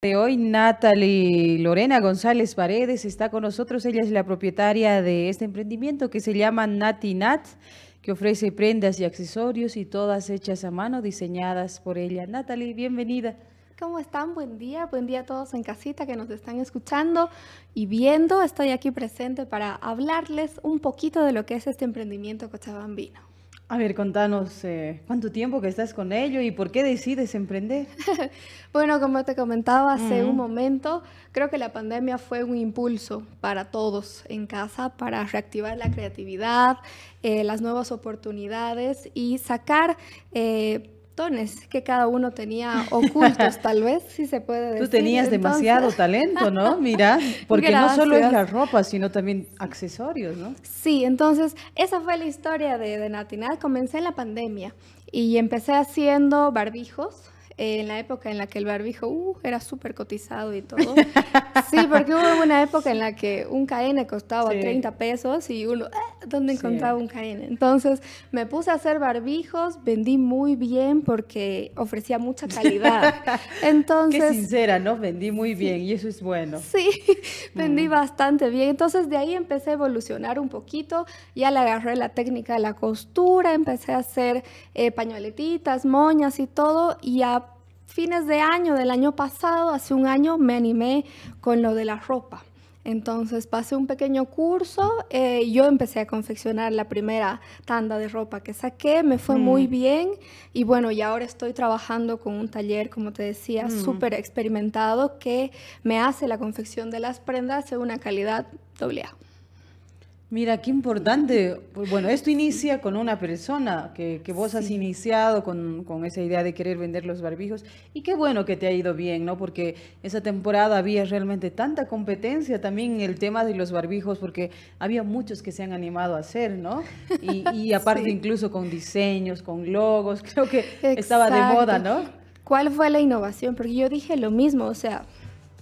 de hoy, Natalie Lorena González Paredes está con nosotros. Ella es la propietaria de este emprendimiento que se llama Nati Nat, que ofrece prendas y accesorios y todas hechas a mano, diseñadas por ella. Natalie, bienvenida. ¿Cómo están? Buen día, buen día a todos en casita que nos están escuchando y viendo. Estoy aquí presente para hablarles un poquito de lo que es este emprendimiento cochabambino. A ver, contanos eh, cuánto tiempo que estás con ello y por qué decides emprender. bueno, como te comentaba hace un momento, creo que la pandemia fue un impulso para todos en casa para reactivar la creatividad, eh, las nuevas oportunidades y sacar... Eh, que cada uno tenía ocultos, tal vez, si se puede decir. Tú tenías demasiado talento, ¿no? Mira, porque no solo es la ropa, sino también accesorios, ¿no? Sí, entonces esa fue la historia de, de Comencé en la pandemia y empecé haciendo barbijos, en la época en la que el barbijo uh, era súper cotizado y todo. Sí, porque hubo una época en la que un KN costaba 30 pesos y uno, donde encontraba un caín. Entonces me puse a hacer barbijos, vendí muy bien porque ofrecía mucha calidad. Entonces, Qué sincera, ¿no? Vendí muy bien y eso es bueno. Sí, vendí mm. bastante bien. Entonces de ahí empecé a evolucionar un poquito, ya le agarré la técnica de la costura, empecé a hacer eh, pañueletitas, moñas y todo y a fines de año del año pasado, hace un año, me animé con lo de la ropa. Entonces pasé un pequeño curso, eh, yo empecé a confeccionar la primera tanda de ropa que saqué, me fue mm. muy bien y bueno, y ahora estoy trabajando con un taller, como te decía, mm. súper experimentado que me hace la confección de las prendas de una calidad doble A. Mira, qué importante. Pues, bueno, esto inicia con una persona que, que vos has iniciado con, con, esa idea de querer vender los barbijos. Y qué bueno que te ha ido bien, ¿no? Porque esa temporada había realmente tanta competencia también en el tema de los barbijos, porque había muchos que se han animado a hacer, ¿no? Y, aparte incluso con diseños, con logos, creo que estaba de moda, ¿no? ¿Cuál fue la innovación? Porque yo dije lo mismo, o sea,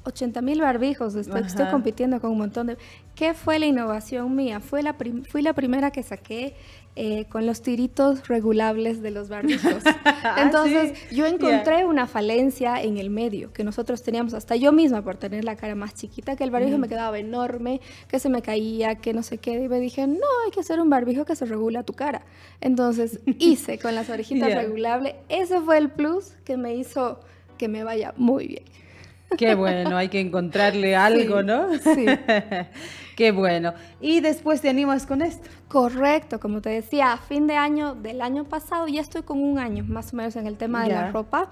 80.000 mil barbijos, estoy, estoy, compitiendo con un montón de... ¿Qué fue la innovación mía? Fue la fui la primera que saqué eh, con los tiritos regulables de los barbijos. Ah, Entonces yo encontré una falencia en el medio que nosotros teníamos, hasta yo misma por tener la cara más chiquita, que el barbijo me quedaba enorme, que se me caía, que no sé qué, y me dije, no, hay que hacer un barbijo que se regula tu cara. Entonces hice con las orejitas regulables, ese fue el plus que me hizo que me vaya muy bien. Qué bueno, hay que encontrarle algo, ¿no? Sí. Qué bueno. Y después te animas con esto. Correcto, como te decía, a fin de año del año pasado ya estoy con un año más o menos en el tema de la ropa.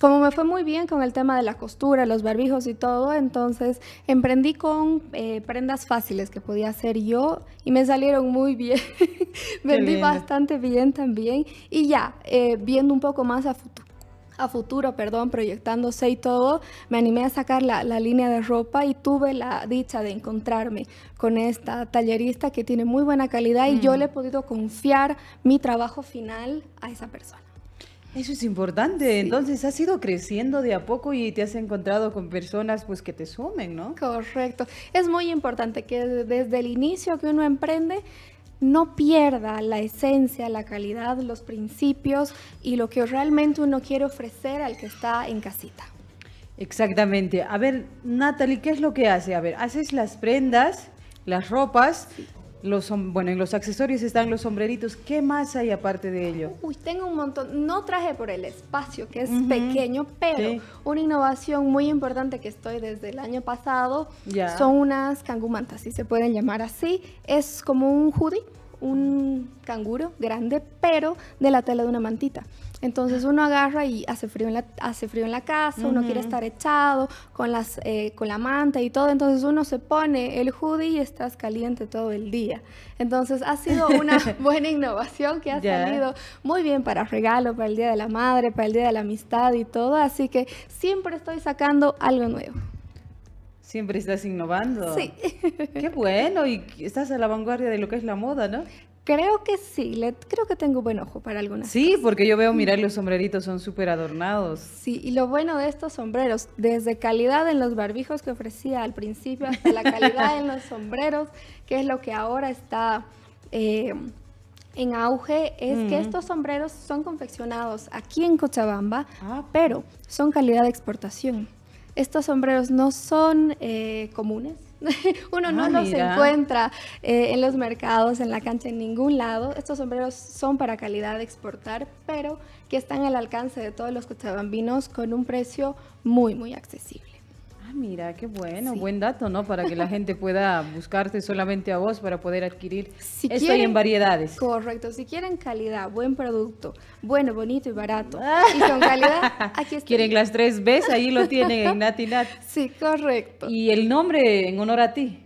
Como me fue muy bien con el tema de la costura, los barbijos y todo, entonces emprendí con eh, prendas fáciles que podía hacer yo y me salieron muy bien. Vendí bastante bien también y ya, eh, viendo un poco más a futuro a futuro, perdón, proyectándose y todo, me animé a sacar la, línea de ropa y tuve la dicha de encontrarme con esta tallerista que tiene muy buena calidad y yo mm. le he podido confiar mi trabajo final a esa persona. Eso es importante, entonces has ido creciendo de a poco y te has encontrado con personas pues que te sumen, ¿no? Correcto, es muy importante que desde el inicio que uno emprende no pierda la esencia, la calidad, los principios y lo que realmente uno quiere ofrecer al que está en casita. Exactamente. A ver, Natalie, ¿qué es lo que hace? A ver, haces las prendas, las ropas, los, bueno, en los accesorios están los sombreritos. ¿Qué más hay aparte de ello? Uy, tengo un montón. No traje por el espacio, que es pequeño, pero una innovación muy importante que estoy desde el año pasado son unas cangumantas, si se pueden llamar así. Es como un hoodie un canguro grande, pero de la tela de una mantita. Entonces uno agarra y hace frío en la, hace frío en la casa, uno quiere estar echado con, las, eh, con la manta y todo, entonces uno se pone el hoodie y estás caliente todo el día. Entonces ha sido una buena innovación que ha salido muy bien para regalo, para el Día de la Madre, para el Día de la Amistad y todo, así que siempre estoy sacando algo nuevo. Siempre estás innovando. Sí. Qué bueno, y estás a la vanguardia de lo que es la moda, ¿no? Creo que sí, le, creo que tengo buen ojo para algunas. Sí, porque yo veo, mirar, los sombreritos son súper adornados. Sí, y lo bueno de estos sombreros, desde calidad en los barbijos que ofrecía al principio hasta la calidad en los sombreros, que es lo que ahora está eh, en auge, es que mm. estos sombreros son confeccionados aquí en Cochabamba, ah. pero son calidad de exportación. Estos sombreros no son eh, comunes. Uno no ah, los encuentra eh, en los mercados, en la cancha, en ningún lado. Estos sombreros son para calidad de exportar, pero que están al alcance de todos los cochabambinos con un precio muy, muy accesible mira, qué bueno, buen dato, ¿no? Para que la gente pueda buscarte solamente a vos para poder adquirir. Si Estoy en variedades. Correcto, si quieren calidad, buen producto, bueno, bonito y barato. Ah. y con calidad, aquí está. Quieren las tres Bs, ahí lo tienen en NatiNat. Sí, correcto. ¿Y el nombre en honor a ti?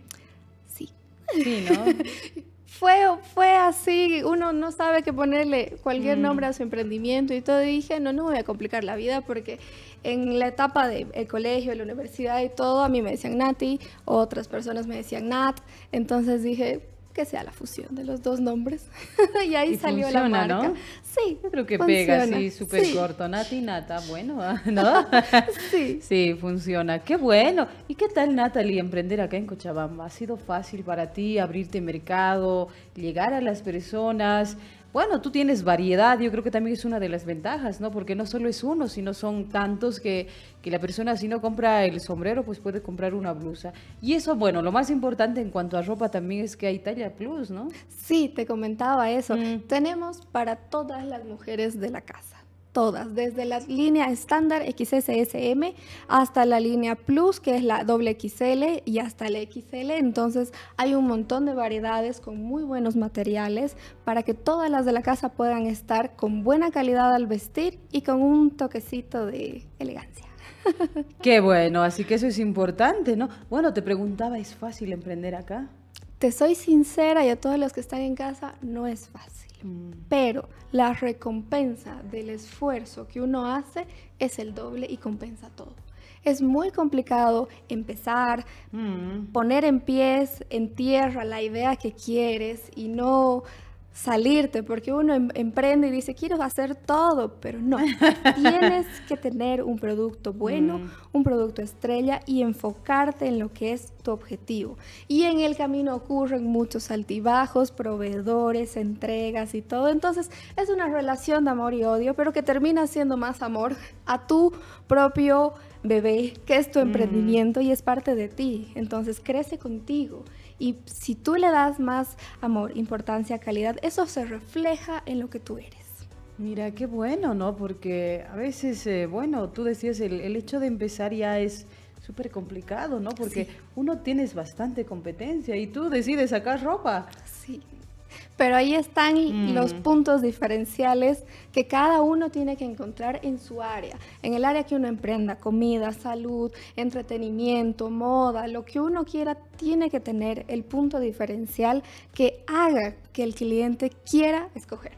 Sí. Sí, ¿no? fue, fue así, uno no sabe qué ponerle cualquier mm. nombre a su emprendimiento y todo. dije, no, no voy a complicar la vida porque en la etapa del de colegio, la universidad y todo, a mí me decían Nati, otras personas me decían Nat. Entonces dije, que sea la fusión de los dos nombres. y ahí salió la marca. ¿no? Sí. creo que pega sí, súper corto. Nati Nata, bueno, ¿ah? ¿no? sí. Sí, funciona. Qué bueno. ¿Y qué tal, Natalie, emprender acá en Cochabamba? ¿Ha sido fácil para ti abrirte mercado, llegar a las personas? bueno, tú tienes variedad, yo creo que también es una de las ventajas, ¿no? Porque no solo es uno, sino son tantos que, que la persona si no compra el sombrero, pues puede comprar una blusa. Y eso, bueno, lo más importante en cuanto a ropa también es que hay talla plus, ¿no? Sí, te comentaba eso. Mm. Tenemos para todas las mujeres de la casa todas, desde la línea estándar XSSM hasta la línea Plus, que es la doble XL y hasta la XL. Entonces hay un montón de variedades con muy buenos materiales para que todas las de la casa puedan estar con buena calidad al vestir y con un toquecito de elegancia. Qué bueno, así que eso es importante, ¿no? Bueno, te preguntaba, ¿es fácil emprender acá? te soy sincera y a todos los que están en casa, no es fácil. Mm. Pero la recompensa del esfuerzo que uno hace es el doble y compensa todo. Es muy complicado empezar, mm. poner en pies, en tierra la idea que quieres y no salirte, porque uno em-, emprende y dice, quiero hacer todo, pero no, tienes que tener un producto bueno, mm. un producto estrella y enfocarte en lo que es tu objetivo. Y en el camino ocurren muchos altibajos, proveedores, entregas y todo. Entonces es una relación de amor y odio, pero que termina siendo más amor a tu propio bebé, que es tu mm. emprendimiento y es parte de ti. Entonces crece contigo y si tú le das más amor, importancia, calidad, eso se refleja en lo que tú eres. Mira, qué bueno, ¿no? Porque a veces, eh, bueno, tú decías, el, hecho de empezar ya es súper complicado, ¿no? Porque uno tienes bastante competencia y tú decides sacar ropa. Sí. Pero ahí están los mm. puntos diferenciales que cada uno tiene que encontrar en su área, en el área que uno emprenda, comida, salud, entretenimiento, moda, lo que uno quiera, tiene que tener el punto diferencial que haga que el cliente quiera escoger.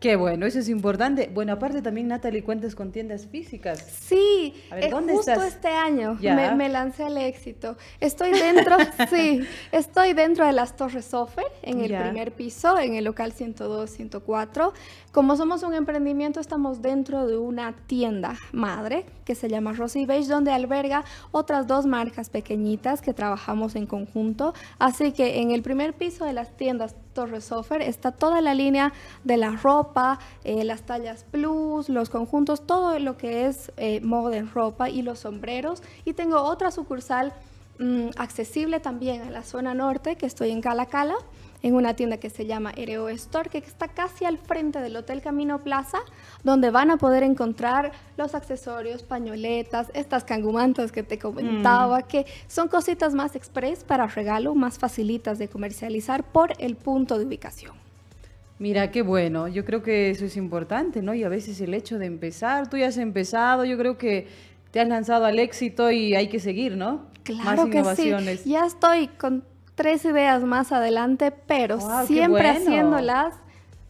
Qué bueno, eso es importante. Bueno, aparte también, Natalie, cuentas con tiendas físicas. Sí, eh, justo este año me, lancé al éxito. Estoy dentro, sí, estoy dentro de las Torres Sofer, en el primer piso, en el local 102-104. Como somos un emprendimiento, estamos dentro de una tienda madre que se llama Rosy Beige, donde alberga otras dos marcas pequeñitas que trabajamos en conjunto. Así que en el primer piso de las tiendas Resofer, está toda la línea de la ropa, eh, las tallas plus, los conjuntos, todo lo que es eh, moda en ropa y los sombreros. Y tengo otra sucursal mm, accesible también en la zona norte, que estoy en Cala Cala en una tienda que se llama Ereo Store, que está casi al frente del Hotel Camino Plaza, donde van a poder encontrar los accesorios, pañoletas, estas cangumantas que te comentaba, mm. que son cositas más express para regalo, más facilitas de comercializar por el punto de ubicación. Mira, qué bueno. Yo creo que eso es importante, ¿no? Y a veces el hecho de empezar, tú ya has empezado, yo creo que te has lanzado al éxito y hay que seguir, ¿no? Claro que sí. Ya estoy con tres ideas más adelante, pero siempre haciéndolas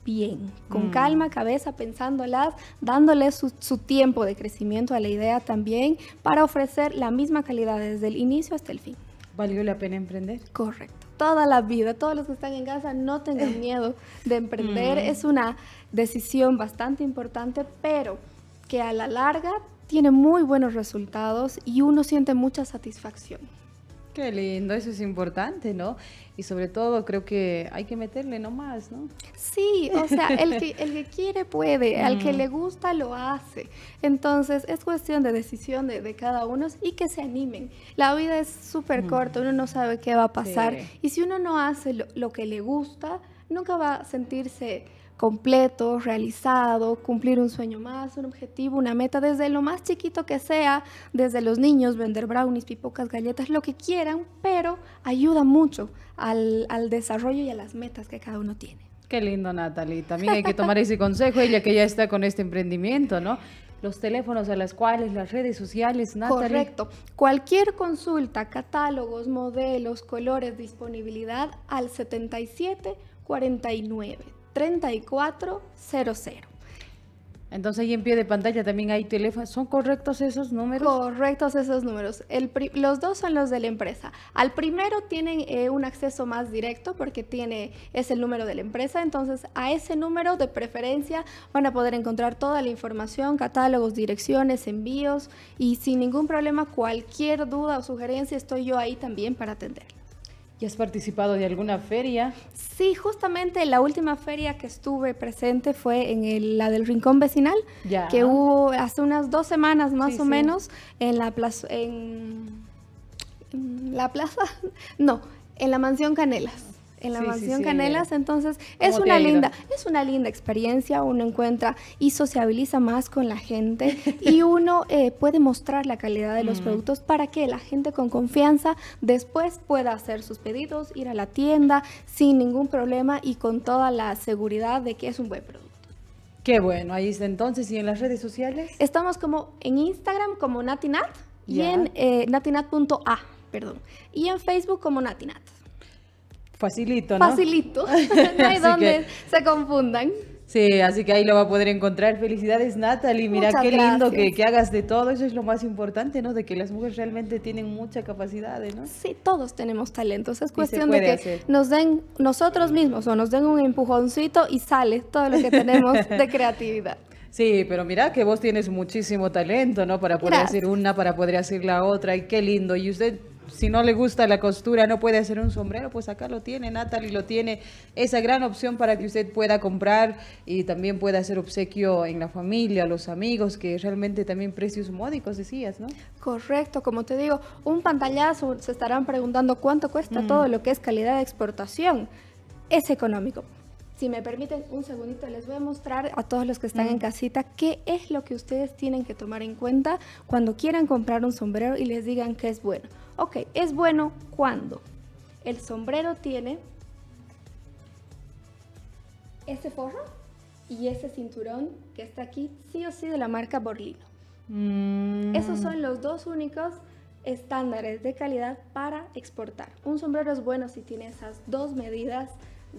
bien, con mm. calma, cabeza, pensándolas, dándole su, tiempo de crecimiento a la idea también para ofrecer la misma calidad desde el inicio hasta el fin. ¿Valió la pena emprender? Correcto. Toda la vida, todos los que están en casa, no tengan miedo de emprender. Mm. Es una decisión bastante importante, pero que a la larga tiene muy buenos resultados y uno siente mucha satisfacción. Qué lindo, eso es importante, ¿no? Y sobre todo creo que hay que meterle nomás, ¿no? Sí, o sea, el que, quiere puede, al que le gusta lo hace. Entonces es cuestión de decisión de, cada uno y que se animen. La vida es súper corta, uno no sabe qué va a pasar y si uno no hace lo que le gusta, nunca va a sentirse completo, realizado, cumplir un sueño más, un objetivo, una meta, desde lo más chiquito que sea, desde los niños, vender brownies, pipocas, galletas, lo que quieran, pero ayuda mucho al, desarrollo y a las metas que cada uno tiene. Qué lindo, Natalie. También hay que tomar ese consejo, ella que ya está con este emprendimiento, ¿no? Los teléfonos a las cuales, las redes sociales, Natalie. Correcto. Cualquier consulta, catálogos, modelos, colores, disponibilidad al 7749. 3400. Entonces ahí en pie de pantalla también hay teléfono. ¿Son correctos esos números? Correctos esos números. los dos son los de la empresa. Al primero tienen eh, un acceso más directo porque tiene, es el número de la empresa. Entonces a ese número de preferencia van a poder encontrar toda la información, catálogos, direcciones, envíos y sin ningún problema cualquier duda o sugerencia estoy yo ahí también para atender ¿Y has participado de alguna feria? Sí, justamente la última feria que estuve presente fue en la del Rincón Vecinal, que hubo hace unas dos semanas más o menos en la plaza... en la plaza, no, en la mansión Canelas en la mansión Canelas, entonces es una linda, es una linda experiencia, uno encuentra y sociabiliza más con la gente y uno eh, puede mostrar la calidad de los mm. productos para que la gente con confianza después pueda hacer sus pedidos, ir a la tienda sin ningún problema y con toda la seguridad de que es un buen producto. Qué bueno, ahí está entonces, ¿y en las redes sociales? Estamos como en Instagram como Natinat y en eh, punto natinat.a, perdón, y en Facebook como Natinat. Facilito, ¿no? Facilito. no hay donde se confundan. Sí, así que ahí lo va a poder encontrar. Felicidades, Natalie. Mira qué lindo que, hagas de todo. Eso es lo más importante, ¿no? De que las mujeres realmente tienen mucha capacidad, ¿no? Sí, todos tenemos talentos. Es cuestión de que nos den nosotros mismos o nos den un empujoncito y sale todo lo que tenemos de creatividad. Sí, pero mira que vos tienes muchísimo talento, ¿no? Para poder hacer una, para poder hacer la otra. Y qué lindo. Y usted si no le gusta la costura, no puede hacer un sombrero, pues acá lo tiene, Natalie lo tiene. Esa gran opción para que usted pueda comprar y también pueda hacer obsequio en la familia, a los amigos, que realmente también precios módicos, decías, ¿no? Correcto, como te digo, un pantallazo, se estarán preguntando cuánto cuesta mm. todo lo que es calidad de exportación. Es económico. Si me permiten un segundito, les voy a mostrar a todos los que están en casita qué es lo que ustedes tienen que tomar en cuenta cuando quieran comprar un sombrero y les digan que es bueno. Ok, es bueno cuando el sombrero tiene ese forro y ese cinturón que está aquí, sí o sí, de la marca Borlino. Mm. Esos son los dos únicos estándares de calidad para exportar. Un sombrero es bueno si tiene esas dos medidas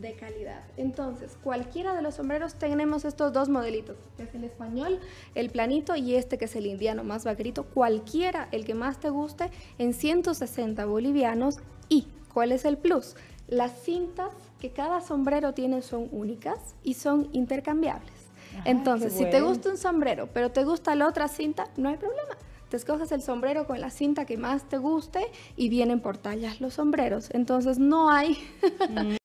de calidad. Entonces, cualquiera de los sombreros tenemos estos dos modelitos, que es el español, el planito y este que es el indiano más vaquerito, cualquiera, el que más te guste, en 160 bolivianos. ¿Y cuál es el plus? Las cintas que cada sombrero tiene son únicas y son intercambiables. Ah, Entonces, si te gusta un sombrero, pero te gusta la otra cinta, no hay problema te escoges el sombrero con la cinta que más te guste y vienen por tallas los sombreros. Entonces no hay, mm.